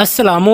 असलम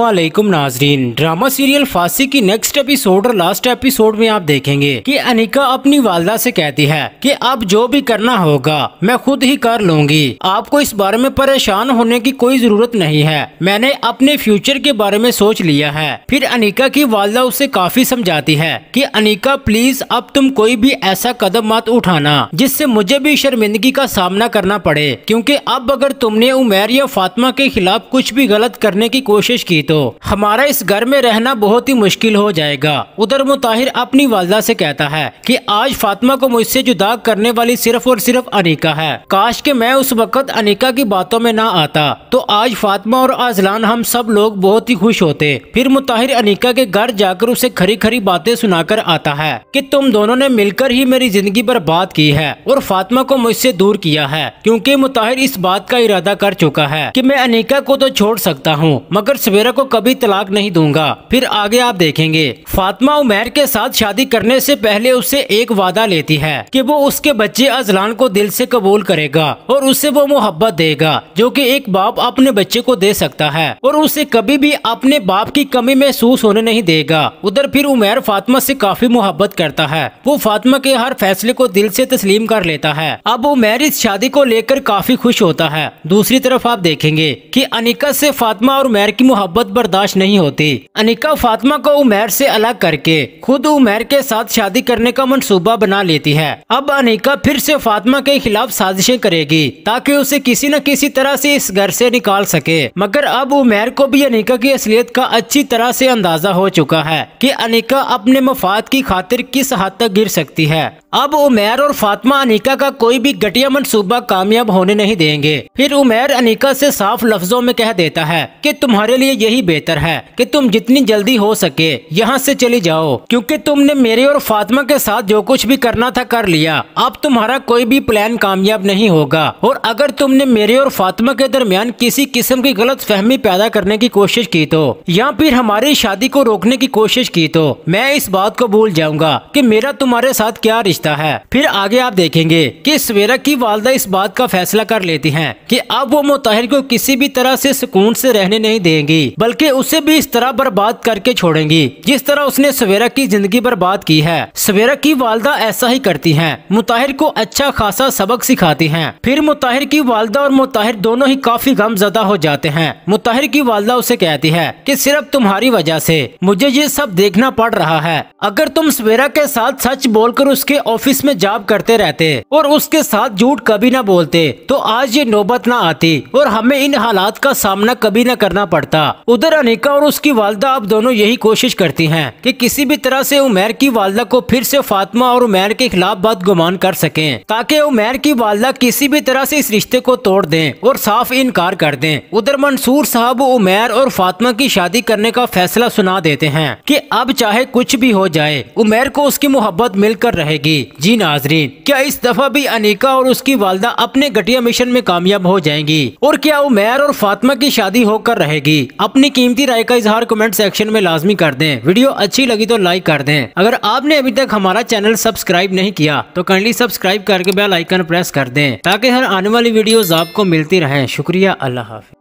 नाजरीन drama serial फांसी की नेक्स्ट एपिसोड और लास्ट एपिसोड में आप देखेंगे कि अनिका अपनी वालदा से कहती है कि अब जो भी करना होगा मैं खुद ही कर लूंगी आपको इस बारे में परेशान होने की कोई जरूरत नहीं है मैंने अपने फ्यूचर के बारे में सोच लिया है फिर अनिका की वालदा उसे काफी समझाती है की अनिका प्लीज अब तुम कोई भी ऐसा कदम मत उठाना जिससे मुझे भी शर्मिंदगी का सामना करना पड़े क्यूँकी अब अगर तुमने उमेर या फातिमा के खिलाफ कुछ भी गलत करने की कोशिश की तो हमारा इस घर में रहना बहुत ही मुश्किल हो जाएगा उधर मुताहिर अपनी वालदा से कहता है कि आज फातिमा को मुझसे जुदा करने वाली सिर्फ और सिर्फ अनिका है काश के मैं उस वक्त अनिका की बातों में ना आता तो आज फातिमा और आजलान हम सब लोग बहुत ही खुश होते फिर मुताहिर अनिका के घर जाकर उसे खरी खरी बातें सुनाकर आता है की तुम दोनों ने मिलकर ही मेरी जिंदगी बर्बाद की है और फातिमा को मुझसे दूर किया है क्योंकि मुताहिर इस बात का इरादा कर चुका है कि मैं अनिका को तो छोड़ सकता हूँ मगर सवेरा को कभी तलाक नहीं दूंगा फिर आगे आप देखेंगे फातिमा उमेर के साथ शादी करने से पहले उसे एक वादा लेती है कि वो उसके बच्चे अजलान को दिल से कबूल करेगा और उसे वो मोहब्बत देगा जो कि एक बाप अपने बच्चे को दे सकता है और उसे कभी भी अपने बाप की कमी महसूस होने नहीं देगा उधर फिर उमेर फातिमा से काफी मोहब्बत करता है वो फातिमा के हर फैसले को दिल से तस्लीम कर लेता है अब उमेर इस शादी को लेकर काफी खुश होता है दूसरी तरफ आप देखेंगे की अनिका से फातिमा और उमेर उमेर की मोहब्बत बर्दाश्त नहीं होती अनिका फातिमा को उमेर से अलग करके खुद उमेर के साथ शादी करने का मंसूबा बना लेती है अब अनिका फिर से फातिमा के खिलाफ साजिशें करेगी ताकि उसे किसी न किसी तरह से इस घर से निकाल सके मगर अब उमेर को भी अनिका की असलियत का अच्छी तरह से अंदाजा हो चुका है की अनिका अपने मफाद की खातिर किस हद तक गिर सकती है अब उमेर और फातिमा अनिका का कोई भी घटिया मनसूबा कामयाब होने नहीं देंगे फिर उमेर अनिका से साफ लफ्जों में कह देता है कि तुम्हारे तुम्हारे लिए यही बेहतर है कि तुम जितनी जल्दी हो सके यहाँ से चली जाओ क्योंकि तुमने मेरे और फातिमा के साथ जो कुछ भी करना था कर लिया अब तुम्हारा कोई भी प्लान कामयाब नहीं होगा और अगर तुमने मेरे और फातिमा के दरमियान किसी किस्म की गलत फहमी पैदा करने की कोशिश की तो या फिर हमारी शादी को रोकने की कोशिश की तो मैं इस बात को भूल जाऊंगा कि मेरा तुम्हारे साथ क्या रिश्ता है फिर आगे आप देखेंगे कि सवेरा की वालदा इस बात का फैसला कर लेती हैं कि अब वो मुताहिर को किसी भी तरह से सुकून से रहने नहीं देंगी बल्कि उसे भी इस तरह बर्बाद करके छोड़ेंगी जिस तरह उसने सवेरा की जिंदगी बर्बाद की है सवेरा की वालदा ऐसा ही करती है मुताहिर को अच्छा खासा सबक सिखाती है फिर मुताहिर की वालदा और मुताहिर दोनों ही काफी गमजदा हो जाते हैं मुताहिर की वालदा उसे कहती है कि सिर्फ तुम्हारी वजह से मुझे ये सब देखना पड़ रहा है अगर तुम सवेरा के साथ सच बोलकर उसके ऑफिस में जाब करते रहते और उसके साथ झूठ कभी ना बोलते तो आज ये नौबत ना आती और हमें इन हालात का सामना कभी ना करना पड़ता पड़ता उधर अनिका और उसकी वालदा अब दोनों यही कोशिश करती है की कि किसी भी तरह ऐसी उमेर की वालदा को फिर ऐसी फातिमा और उमेर के खिलाफ बदगुमान कर सके ताकि उमेर की वालदा किसी भी तरह ऐसी इस रिश्ते को तोड़ दे और साफ इनकार कर दे उधर मंसूर साहब उमेर और फातिमा की शादी करने का फैसला सुना देते हैं कि अब चाहे कुछ भी हो जाए उमेर को उसकी मोहब्बत मिलकर रहेगी जी नाजरीन क्या इस दफा भी अनिका और उसकी वालदा अपने घटिया मिशन में कामयाब हो जाएंगी और क्या उमेर और फातिमा की शादी होकर रहेगी होगी अपनी कीमती राय का इजहार कमेंट सेक्शन में लाजमी कर दें वीडियो अच्छी लगी तो लाइक कर दें अगर आपने अभी तक हमारा चैनल सब्सक्राइब नहीं किया तो काइंडली सब्सक्राइब करके बेल आइकन प्रेस कर दें ताकि हर आने वाली वीडियोस आपको मिलती रहें शुक्रिया अल्लाह हाफि